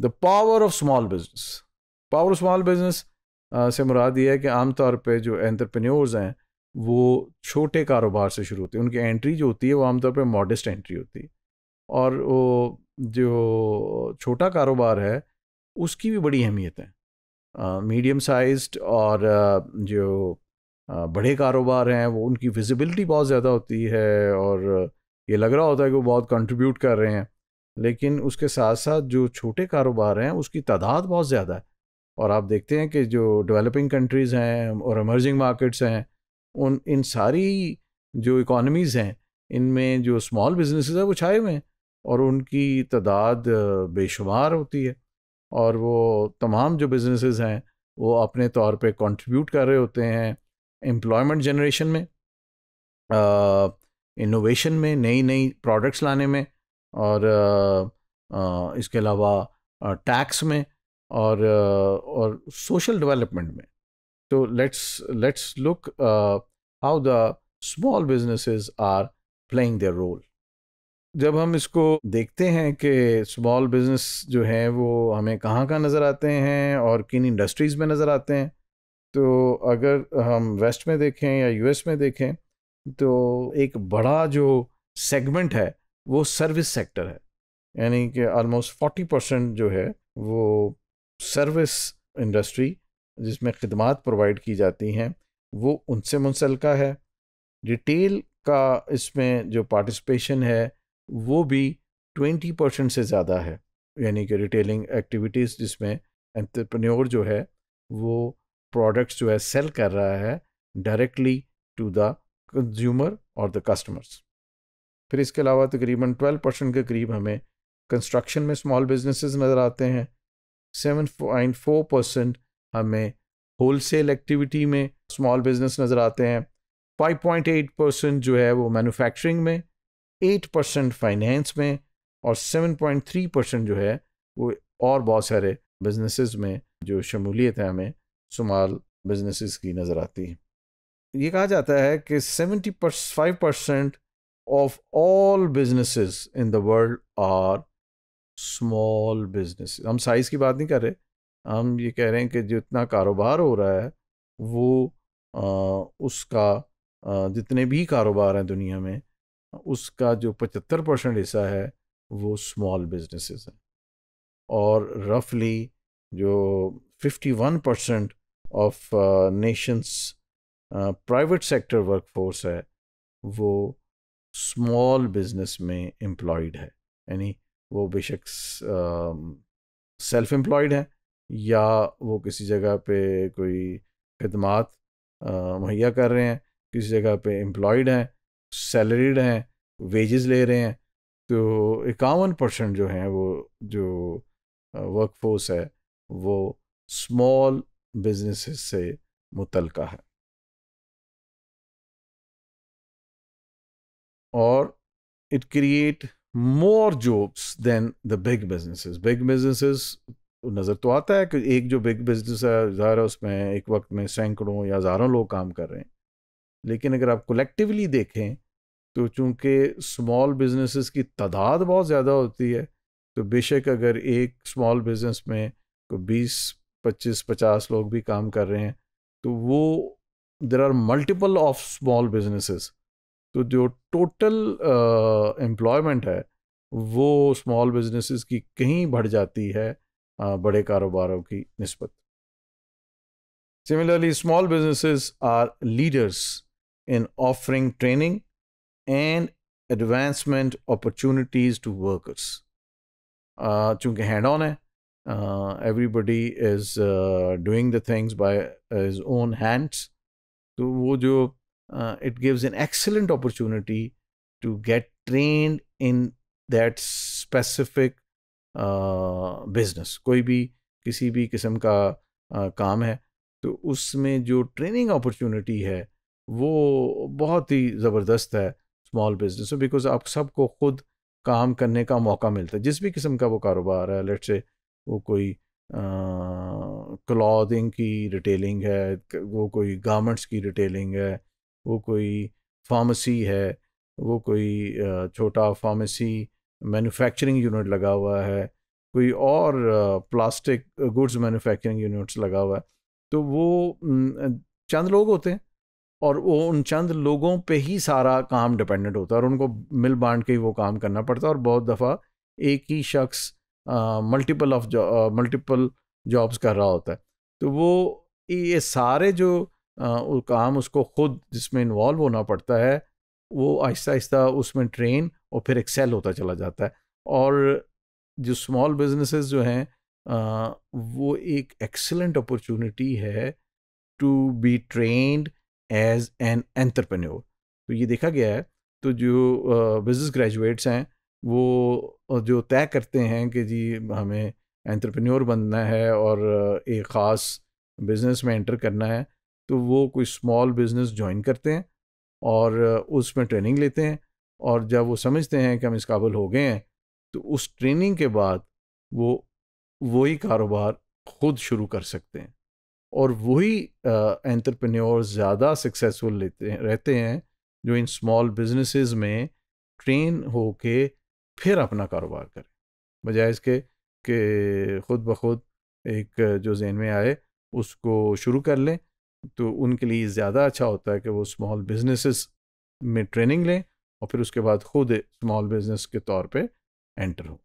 The power of small business power of small business से मुराद ये है कि आमतौर पर जो एंटरप्रेन्योर्स हैं वो छोटे कारोबार से शुरू होते हैं उनकी एंट्री जो होती है वो आमतौर पर मॉडस्ट एंट्री होती है और वो जो छोटा कारोबार है उसकी भी बड़ी अहमियत है मीडियम uh, साइज्ड और uh, जो uh, बड़े कारोबार हैं वो उनकी विजिबिलिटी बहुत ज़्यादा होती है और ये लग रहा होता है कि वो बहुत कंट्रीब्यूट कर रहे हैं लेकिन उसके साथ साथ जो छोटे कारोबार हैं उसकी तादाद बहुत ज़्यादा है और आप देखते हैं कि जो डेवलपिंग कंट्रीज़ हैं और एमर्जिंग मार्केट्स हैं उन इन सारी जो इकोनॉमीज़ हैं इनमें जो स्मॉल बिजनेस हैं वो छाए हुए हैं और उनकी तादाद बेशुमार होती है और वो तमाम जो बिजनेसेस हैं वो अपने तौर पे कंट्रीब्यूट कर रहे होते हैं एम्प्लॉयमेंट जनरेशन में इनोवेशन में नई नई प्रोडक्ट्स लाने में और इसके अलावा टैक्स में और और सोशल डेवलपमेंट में तो let's let's look how the small businesses are playing their role जब हम इसको देखते हैं कि स्मॉल बिजनेस जो हैं वो हमें कहाँ कहाँ नज़र आते हैं और किन इंडस्ट्रीज़ में नज़र आते हैं तो अगर हम वेस्ट में देखें या यूएस में देखें तो एक बड़ा जो सेगमेंट है वो सर्विस सेक्टर है यानी कि ऑलमोस्ट फोर्टी परसेंट जो है वो सर्विस इंडस्ट्री जिसमें खदमात प्रोवाइड की जाती हैं वो उनसे मुंसलका है रिटेल का इसमें जो पार्टिसिपेशन है वो भी ट्वेंटी परसेंट से ज़्यादा है यानी कि रिटेलिंग एक्टिविटीज़ जिसमें एंटरप्रेन्योर जो है वो प्रोडक्ट्स जो है सेल कर रहा है डायरेक्टली टू द कंज्यूमर और द कस्टमर्स फिर इसके अलावा तकरीबन ट्वेल्व परसेंट के करीब हमें कंस्ट्रक्शन में स्मॉल बिजनेसेस नज़र आते हैं सेवन पॉइंट फोर परसेंट हमें होल सेल एक्टिविटी में स्मॉल बिजनेस नज़र आते हैं फाइव पॉइंट एट परसेंट जो है वो मैनुफैक्चरिंग में एट परसेंट फाइनेंस में और सेवन पॉइंट थ्री परसेंट जो है वो और बहुत सारे बिजनेसेस में जो शमूलियत है हमें स्मॉल बिजनेसेस की नज़र आती है ये कहा जाता है कि seventy five percent of all businesses in the world are small businesses. हम साइज की बात नहीं कर रहे हम ये कह रहे हैं कि जितना कारोबार हो रहा है वो आ, उसका आ, जितने भी कारोबार हैं दुनिया में उसका जो पचहत्तर परसेंट हिस्सा है वो स्मॉल बिजनेसेस हैं और रफली जो fifty one percent of Nations private sector workforce है वो स्मॉल बिजनेस में एम्प्लॉयड है यानी वो बेशक सेल्फ एम्प्लॉयड हैं या वो किसी जगह पे कोई खदमात मुहैया कर रहे हैं किसी जगह पे एम्प्लॉयड हैं सैलरीड हैं वेजेस ले रहे हैं तो इक्यावन परसेंट जो हैं वो जो वर्कफोर्स है वो स्मॉल बिजनेस से मुतलका है और it create more jobs than the big businesses big businesses नज़र तो आता है कि एक जो बिग बिजनेस है ज़ाहिर है उसमें एक वक्त में सैकड़ों या हज़ारों लोग काम कर रहे हैं लेकिन अगर आप कलेक्टिवली देखें तो चूंकि स्मॉल बिजनेसेस की तादाद बहुत ज़्यादा होती है तो बेशक अगर एक स्मॉल बिज़नेस में को बीस पच्चीस पचास लोग भी काम कर रहे हैं तो वो there are multiple of small businesses तो जो टोटल एम्प्लॉयमेंट है वो स्मॉल बिजनेसेस की कहीं बढ़ जाती है आ, बड़े कारोबारों की नस्बत similarly small businesses are leaders in offering training and advancement opportunities to workers चूँकि हैंड ऑन है everybody is doing the things by his own hands तो वो जो uh, it gives an excellent opportunity to get trained in that specific business uh, कोई भी किसी भी किस्म का आ, uh, काम है तो उसमें जो ट्रेनिंग अपॉर्चुनिटी है वो बहुत ही ज़बरदस्त है स्मॉल बिजनेस में बिकॉज आप सबको खुद काम करने का मौका मिलता है जिस भी किस्म का वो कारोबार है लेट से वो कोई क्लॉथिंग uh, की रिटेलिंग है वो कोई गारमेंट्स की रिटेलिंग है वो कोई फार्मेसी है वो कोई छोटा फार्मेसी मैन्युफैक्चरिंग यूनिट लगा हुआ है कोई और प्लास्टिक गुड्स मैन्युफैक्चरिंग यूनिट्स लगा हुआ है तो वो चंद लोग होते हैं और वो उन चंद लोगों पे ही सारा काम डिपेंडेंट होता है और उनको मिल बांट के ही वो काम करना पड़ता है और बहुत दफ़ा एक ही शख्स मल्टीपल ऑफ मल्टीपल जॉब्स कर रहा होता है तो वो ये सारे जो आ, काम उसको खुद जिसमें इन्वॉल्व होना पड़ता है वो आहिस्ता आहिस्ता उसमें ट्रेन और फिर एक्सेल होता चला जाता है और जो स्मॉल बिजनेसेस जो हैं वो एक एक्सेलेंट अपॉर्चुनिटी है to be trained as an entrepreneur तो ये देखा गया है तो जो बिजनेस ग्रेजुएट्स हैं वो जो तय करते हैं कि जी हमें एंटरप्रेन्योर बनना है और एक ख़ास बिज़नेस में एंटर करना है तो वो कोई स्मॉल बिज़नेस ज्वाइन करते हैं और उसमें ट्रेनिंग लेते हैं और जब वो समझते हैं कि हम इस काबिल हो गए हैं तो उस ट्रेनिंग के बाद वो वही कारोबार खुद शुरू कर सकते हैं और वही एंटरप्रेन्योर ज़्यादा सक्सेसफुल लेते हैं रहते हैं जो इन स्मॉल बिजनेसेस में ट्रेन हो के फिर अपना कारोबार करें बजाय इसके कि ख़ुद ब खुद एक जो जहन में आए उसको शुरू कर लें तो उनके लिए ज़्यादा अच्छा होता है कि वो स्मॉल बिजनेसेस में ट्रेनिंग लें और फिर उसके बाद खुद स्मॉल बिजनेस के तौर पे एंटर हो